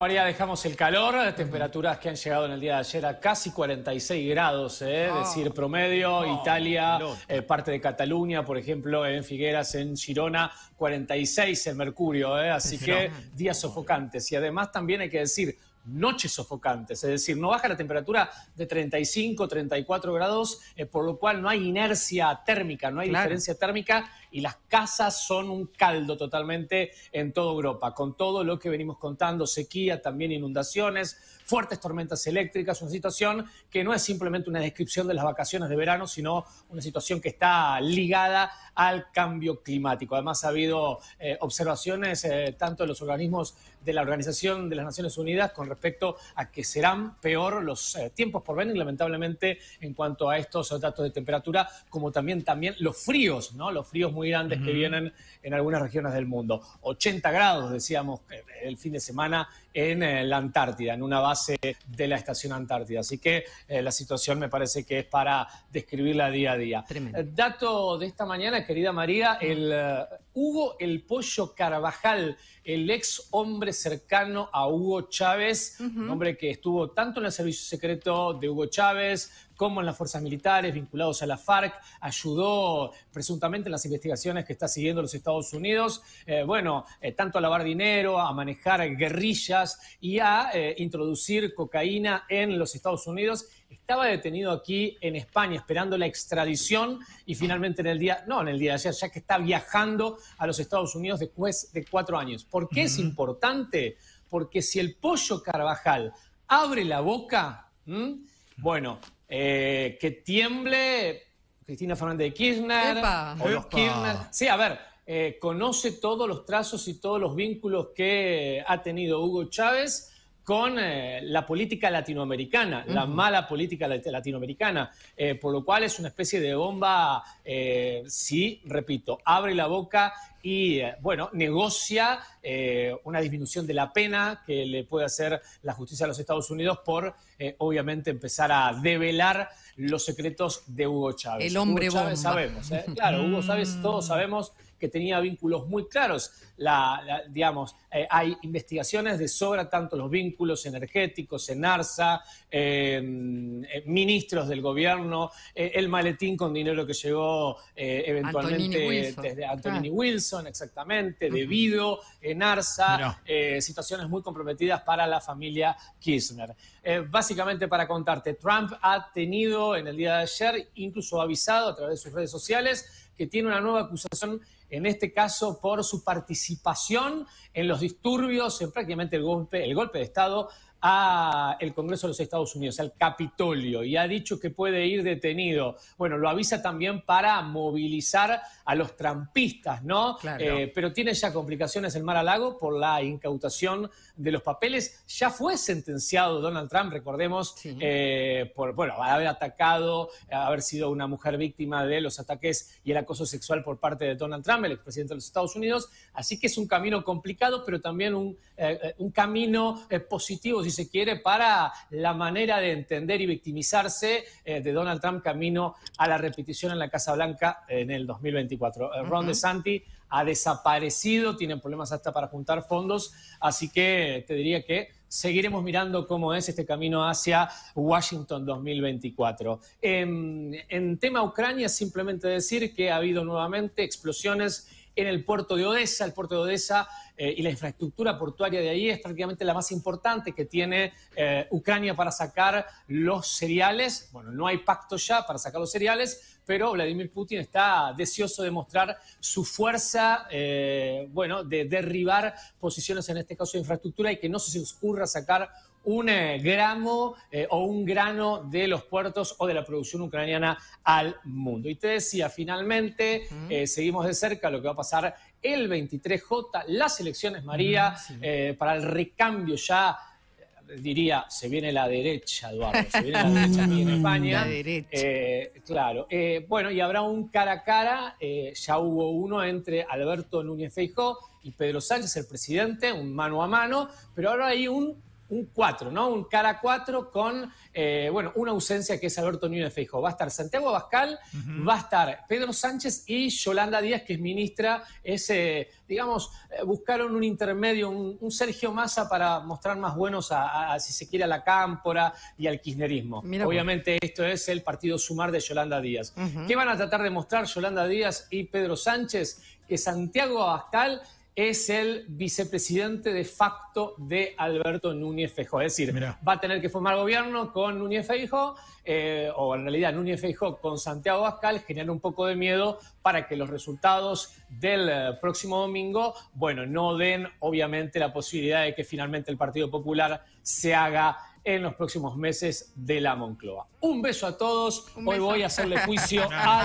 María, dejamos el calor, las temperaturas que han llegado en el día de ayer a casi 46 grados, ¿eh? Ah. decir promedio, ah. Italia, eh, parte de Cataluña, por ejemplo, en Figueras, en Girona, 46 en Mercurio, ¿eh? así que días sofocantes. Y además también hay que decir, noches sofocantes, es decir, no baja la temperatura de 35, 34 grados, eh, por lo cual no hay inercia térmica, no hay diferencia térmica y las casas son un caldo totalmente en toda Europa, con todo lo que venimos contando, sequía, también inundaciones, fuertes tormentas eléctricas, una situación que no es simplemente una descripción de las vacaciones de verano, sino una situación que está ligada al cambio climático. Además, ha habido eh, observaciones eh, tanto de los organismos de la Organización de las Naciones Unidas con respecto a que serán peor los eh, tiempos por venir, lamentablemente, en cuanto a estos datos de temperatura, como también, también los fríos, ¿no? los fríos muy grandes que vienen en algunas regiones del mundo. 80 grados, decíamos, el fin de semana en la Antártida, en una base de la Estación Antártida. Así que eh, la situación me parece que es para describirla día a día. Tremendo. Eh, dato de esta mañana, querida María, el eh, Hugo El Pollo Carvajal, el ex hombre cercano a Hugo Chávez, un hombre que estuvo tanto en el servicio secreto de Hugo Chávez como en las fuerzas militares vinculados a la FARC, ayudó presuntamente en las investigaciones que está siguiendo los Estados Unidos, eh, bueno, eh, tanto a lavar dinero, a manejar guerrillas y a eh, introducir cocaína en los Estados Unidos estaba detenido aquí en España esperando la extradición y finalmente en el día, no, en el día de ayer, ya que está viajando a los Estados Unidos después de cuatro años. ¿Por qué es importante? Porque si el pollo Carvajal abre la boca, bueno, eh, que tiemble Cristina Fernández de Kirchner Sí, a ver, eh, conoce todos los trazos y todos los vínculos que ha tenido Hugo Chávez con eh, la política latinoamericana, la mala política latinoamericana, eh, por lo cual es una especie de bomba, eh, sí, repito, abre la boca y, bueno, negocia una disminución de la pena que le puede hacer la justicia a los Estados Unidos por, obviamente, empezar a develar los secretos de Hugo Chávez. El hombre Hugo Chávez bomba. sabemos, claro, Hugo Chávez todos mm. sabemos que tenía vínculos muy claros. La, digamos, eh, hay investigaciones de sobra tanto los vínculos energéticos en ARSA, em, eh, ministros del gobierno, eh, el maletín con dinero que llegó eventualmente desde Antonini Wilson, exactamente, debido en ARSA, situaciones muy comprometidas para la familia Kirchner. básicamente para contarte, Trump ha tenido en el día de ayer, incluso avisado a través de sus redes sociales, que tiene una nueva acusación en este caso por su participación en los disturbios, en prácticamente el golpe, el golpe de Estado a el Congreso de los Estados Unidos, al Capitolio, y ha dicho que puede ir detenido. Bueno, lo avisa también para movilizar a los trampistas, ¿no? Eh, pero tiene ya complicaciones el Mar a Lago por la incautación de los papeles. Ya fue sentenciado Donald Trump, recordemos, eh, por bueno, haber atacado, haber sido una mujer víctima de los ataques y el acoso sexual por parte de Donald Trump, el expresidente de los Estados Unidos. Así que es un camino complicado, pero también un, eh, un camino positivo si se quiere, para la manera de entender y victimizarse eh, de Donald Trump camino a la repetición en la Casa Blanca en el 2024. Eh, Ron DeSanti ha desaparecido, tiene problemas hasta para juntar fondos, así que te diría que seguiremos mirando cómo es este camino hacia Washington 2024. En, em, en, tema Ucrania, simplemente decir que ha habido nuevamente explosiones en el puerto de Odessa. El puerto de Odessa eh, y la infraestructura portuaria de ahí es prácticamente la más importante que tiene eh, Ucrania para sacar los cereales. Bueno, no hay pacto ya para sacar los cereales, pero Vladimir Putin está deseoso de mostrar su fuerza, eh, bueno, de derribar posiciones en este caso de infraestructura y que no se ocurra sacar un gramo o un grano de los puertos o de la producción ucraniana al mundo. Y te decía, finalmente, seguimos de cerca lo que va a pasar el 23J, las elecciones, María, ah, eh, para el recambio ya eh, diría, se viene la derecha, Eduardo, se viene la derecha aquí en España. Eh, claro. bueno, y habrá un cara a cara, ya hubo uno entre Alberto Núñez Feijó y Pedro Sánchez, el presidente, un mano a mano, pero ahora hay un un 4, ¿no? Un cara cuatro con, eh, bueno, una ausencia que es Alberto Núñez Feijóo. Va a estar Santiago Abascal, va a estar Pedro Sánchez y Yolanda Díaz, que es ministra. ese eh, digamos, eh, buscaron un intermedio, un, Sergio Massa para mostrar más buenos, a, si se quiere, a la cámpora y al kirchnerismo. Obviamente esto es el partido sumar de Yolanda Díaz. ¿Qué van a tratar de mostrar Yolanda Díaz y Pedro Sánchez? Que Santiago Abascal es el vicepresidente de facto de Alberto Núñez Feijóo. Es decir, va a tener que formar gobierno con Núñez Feijóo, eh, o en realidad Núñez Feijóo con Santiago Abascal, generar un poco de miedo para que los resultados del eh, próximo domingo, bueno, no den obviamente la posibilidad de que finalmente el Partido Popular se haga en los próximos meses de la Moncloa. Un beso a todos. Hoy voy a hacerle juicio a...